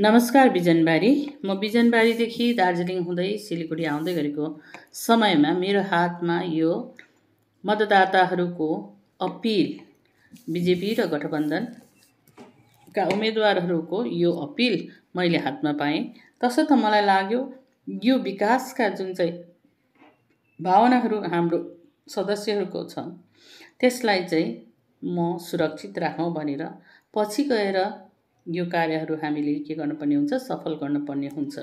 नमस्कार बिजनबारी म बिजनबारीदेखि दार्जिलिङ हुँदै सिलगढी आउँदै गरेको समयमा मेरो हातमा यो मतदाताहरूको अपिल बिजेपी र गठबन्धनका उम्मेदवारहरूको यो अपिल मैले हातमा पाएँ तसर्थ मलाई लाग्यो यो विकासका जुन चाहिँ भावनाहरू हाम्रो सदस्यहरूको छ त्यसलाई चाहिँ म सुरक्षित राखौँ भनेर पछि गएर यो कार्यहरू हामीले के गर्नुपर्ने हुन्छ सफल गर्नुपर्ने हुन्छ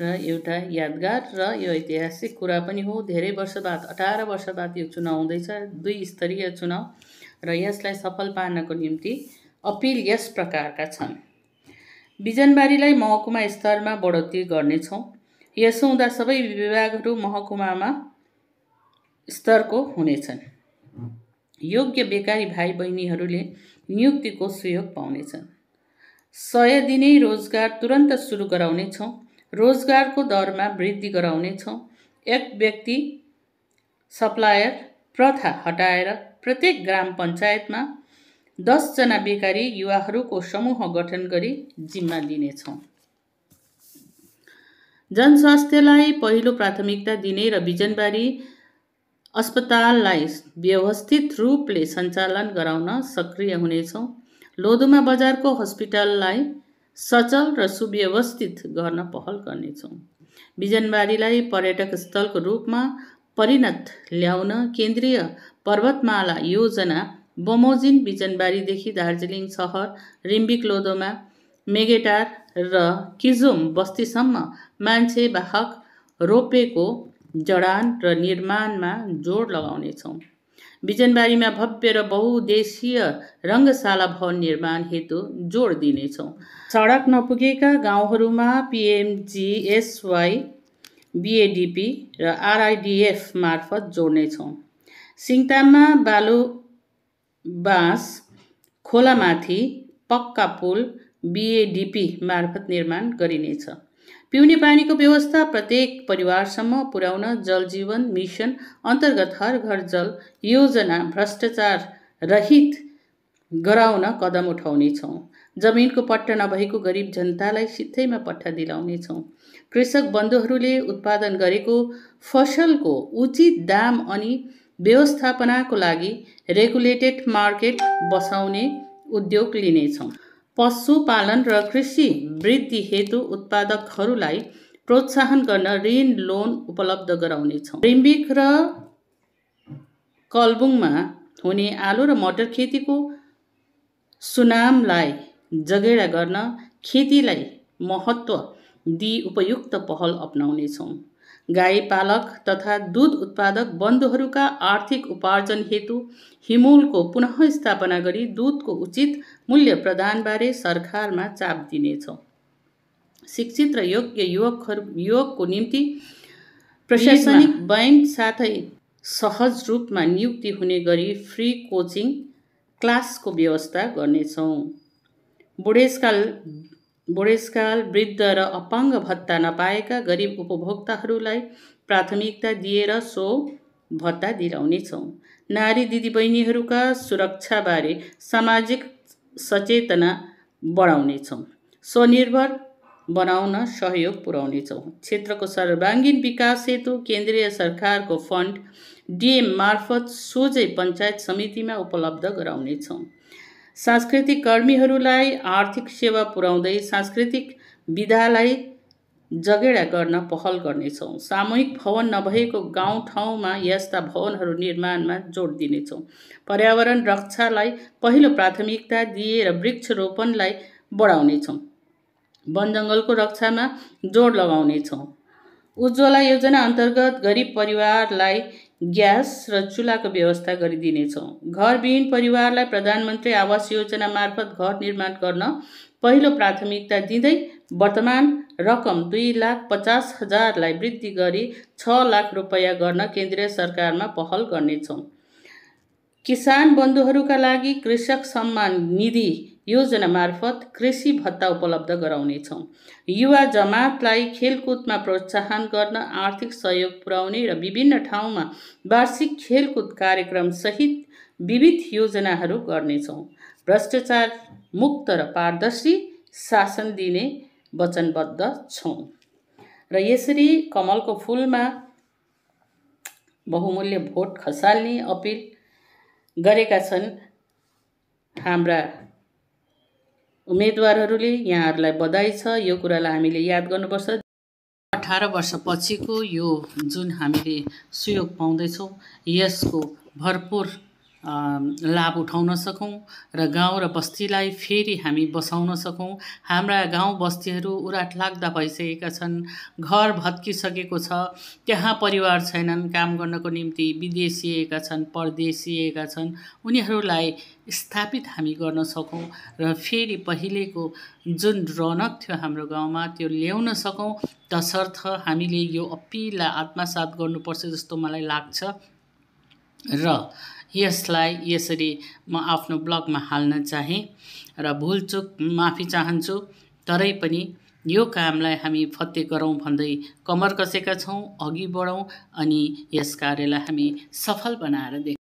र एउटा यादगार र यो ऐतिहासिक कुरा पनि हो धेरै वर्ष बाद अठार वर्ष बाद यो चुनाव हुँदैछ दुई स्तरीय चुनाव र यसलाई सफल पार्नको निम्ति अपिल यस प्रकारका छन् बिजनबारीलाई महकुमा स्तरमा बढोत्तरी गर्नेछौँ यसो हुँदा सबै विभागहरू महकुमामा स्तरको हुनेछन् योग्य बेकारी भाइ बहिनीहरूले नियुक्तिको सुयोग पाउनेछन् सय दिने रोजगार तुरन्त सुरु गराउनेछौँ रोजगारको दरमा वृद्धि गराउनेछौँ एक व्यक्ति सप्लायर प्रथा हटाएर प्रत्येक ग्राम पञ्चायतमा दसजना बेकारी युवाहरूको समूह गठन गरी जिम्मा लिनेछौँ जनस्वास्थ्यलाई पहिलो प्राथमिकता दिने र बिजनबारी अस्पताललाई व्यवस्थित रूपले सञ्चालन गराउन सक्रिय हुनेछौँ लोधुमा बजारको हस्पिटललाई सचल र सुव्यवस्थित गर्न पहल गर्नेछौँ बिजनबारीलाई पर्यटक स्थलको रूपमा परिणत ल्याउन केन्द्रीय पर्वतमाला योजना बमोजिन बिजनबारीदेखि दार्जिलिङ सहर रिम्बिक लोधोमा मेगेटार र किजुम बस्तीसम्म मान्छे बाहक रोपेको जडान र निर्माणमा जोड लगाउनेछौँ बिजनबारीमा भव्य र बहुद्देशीय रङ्गशाला भवन निर्माण हेतु जोड दिनेछौँ सडक नपुगेका गाउँहरूमा पिएमजिएसवाई बिएडिपी र आरआइडिएफ मार्फत जोड्नेछौँ सिङताममा बालु बाँस खोलामाथि पक्का पुल बिएडिपी मार्फत निर्माण गरिनेछ पिउने पानीको व्यवस्था प्रत्येक परिवारसम्म पुर्याउन जल जीवन मिसन अन्तर्गत हर घर जल योजना भ्रष्टाचार रहित गराउन कदम उठाउनेछौँ जमिनको पट्टा नभएको गरिब जनतालाई सित्तैमा पट्टा दिलाउनेछौँ कृषक बन्धुहरूले उत्पादन गरेको फसलको उचित दाम अनि व्यवस्थापनाको लागि रेगुलेटेड मार्केट बसाउने उद्योग लिनेछौँ पशुपालन र कृषि वृद्धि हेतु उत्पादकहरूलाई प्रोत्साहन गर्न ऋण लोन उपलब्ध गराउनेछौँ रिम्बिक र कलबुङमा हुने आलु र मटर खेतीको सुनामलाई जगेडा गर्न खेतीलाई महत्त्व दिई उपयुक्त पहल अप्नाउनेछौँ गाईपालक तथा दुध उत्पादक बन्धुहरूका आर्थिक उपार्जन हेतु हिमुलको पुनः स्थापना गरी दुधको उचित मूल्य प्रदानबारे सरकारमा चाप दिनेछौँ शिक्षित र योग्य युवकहरू युवकको निम्ति प्रशासनिक बैङ्क साथै सहज रूपमा नियुक्ति हुने गरी फ्री कोचिङ क्लासको व्यवस्था गर्नेछौँ बुढेसकाल बुढेसकाल वृद्ध र अपाङ्ग भत्ता नपाएका गरिब उपभोक्ताहरूलाई प्राथमिकता दिएर सो भत्ता दिलाउनेछौँ नारी दिदीबहिनीहरूका सुरक्षाबारे सामाजिक सचेतना बढाउनेछौँ स्वनिर्भर बनाउन सहयोग पुर्याउनेछौँ क्षेत्रको सर्वाङ्गीण विकास हेतु केन्द्रीय सरकारको फन्ड डिएम मार्फत सोझै पञ्चायत समितिमा उपलब्ध गराउनेछौँ सांस्कृतिक कर्मीहरूलाई आर्थिक सेवा पुर्याउँदै सांस्कृतिक विधालाई जगेडा गर्न पहल गर्नेछौँ सामूहिक भवन नभएको गाउँठाउँमा यस्ता भवनहरू निर्माणमा जोड दिनेछौँ पर्यावरण रक्षालाई पहिलो प्राथमिकता दिएर वृक्षरोपणलाई बढाउनेछौँ वन जङ्गलको रक्षामा जोड लगाउनेछौँ उज्ज्वला योजना अन्तर्गत गरिब परिवारलाई ग्यास र चुल्हाको व्यवस्था गरिदिनेछौँ घरविहीन परिवारलाई प्रधानमन्त्री आवास योजना मार्फत घर निर्माण गर्न पहिलो प्राथमिकता दिँदै वर्तमान रकम दुई लाख पचास हजारलाई वृद्धि गरी छ लाख रुपियाँ गर्न केन्द्रीय सरकारमा पहल गर्नेछौँ किसान बन्धुहरूका लागि कृषक सम्मान निधि योजना मार्फत कृषि भत्ता उपलब्ध गराउनेछौँ युवा जमातलाई खेलकुदमा प्रोत्साहन गर्न आर्थिक सहयोग पुर्याउने र विभिन्न ठाउँमा वार्षिक खेलकुद कार्यक्रम सहित विविध योजनाहरू गर्नेछौँ भ्रष्टाचार मुक्त र पारदर्शी शासन दिने वचनबद्ध छौँ र यसरी कमलको फुलमा बहुमूल्य भोट खसाल्ने अपिल गरेका छन् हाम्रा उम्मेदवारहरूले यहाँहरूलाई बधाई छ यो कुरालाई हामीले याद गर्नुपर्छ अठार वर्षपछिको यो जुन हामीले सुयोग पाउँदैछौँ यसको भरपूर लाभ उठाउन सकौँ र गाउँ र बस्तीलाई फेरि हामी बसाउन सकौँ हाम्रा गाउँ बस्तीहरू उराट लाग्दा भइसकेका छन् घर भत्किसकेको छ त्यहाँ परिवार छैनन् काम गर्नको निम्ति विदेशिएका छन् परदेशिएका छन् उनीहरूलाई स्थापित हामी गर्न सकौँ र फेरि पहिलेको जुन रौनक थियो हाम्रो गाउँमा त्यो ल्याउन सकौँ तसर्थ हामीले यो अपिललाई आत्मसात गर्नुपर्छ जस्तो मलाई लाग्छ र यसलाई यसरी म आफ्नो ब्लगमा हाल्न चाहेँ र भुलचुक माफी चाहन्छु तरै पनि यो कामलाई हामी फत्ते गरौँ भन्दै कमर कसेका छौँ अघि बढौँ अनि यस कार्यलाई हामी सफल बनाएर देख